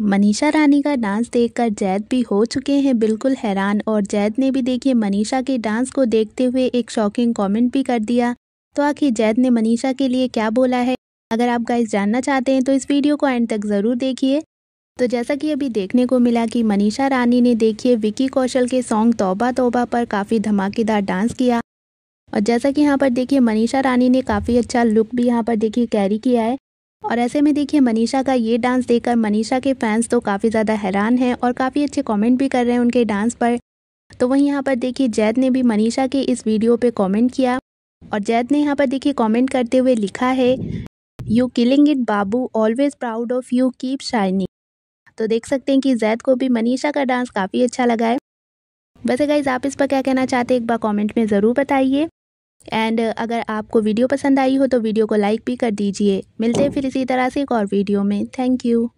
मनीषा रानी का डांस देखकर जैद भी हो चुके हैं बिल्कुल हैरान और जैद ने भी देखिए मनीषा के डांस को देखते हुए एक शॉकिंग कमेंट भी कर दिया तो आखिर जैद ने मनीषा के लिए क्या बोला है अगर आप गाइस जानना चाहते हैं तो इस वीडियो को एंड तक ज़रूर देखिए तो जैसा कि अभी देखने को मिला कि मनीषा रानी ने देखिए विकी कौशल के सॉन्ग तोबा तोबा पर काफ़ी धमाकेदार डांस किया और जैसा कि यहाँ पर देखिए मनीषा रानी ने काफ़ी अच्छा लुक भी यहाँ पर देखिए कैरी किया है और ऐसे में देखिए मनीषा का ये डांस देखकर मनीषा के फैंस तो काफ़ी ज़्यादा हैरान हैं और काफ़ी अच्छे कमेंट भी कर रहे हैं उनके डांस पर तो वहीं यहाँ पर देखिए जैद ने भी मनीषा के इस वीडियो पे कमेंट किया और जैद ने यहाँ पर देखिए कमेंट करते हुए लिखा है यू किलिंग इट बाबू always proud of you keep shining तो देख सकते हैं कि जैद को भी मनीषा का डांस काफ़ी अच्छा लगा है वैसे गाइज आप इस पर क्या कहना चाहते हैं एक बार कॉमेंट में ज़रूर बताइए एंड uh, अगर आपको वीडियो पसंद आई हो तो वीडियो को लाइक भी कर दीजिए मिलते हैं फिर इसी तरह से एक और वीडियो में थैंक यू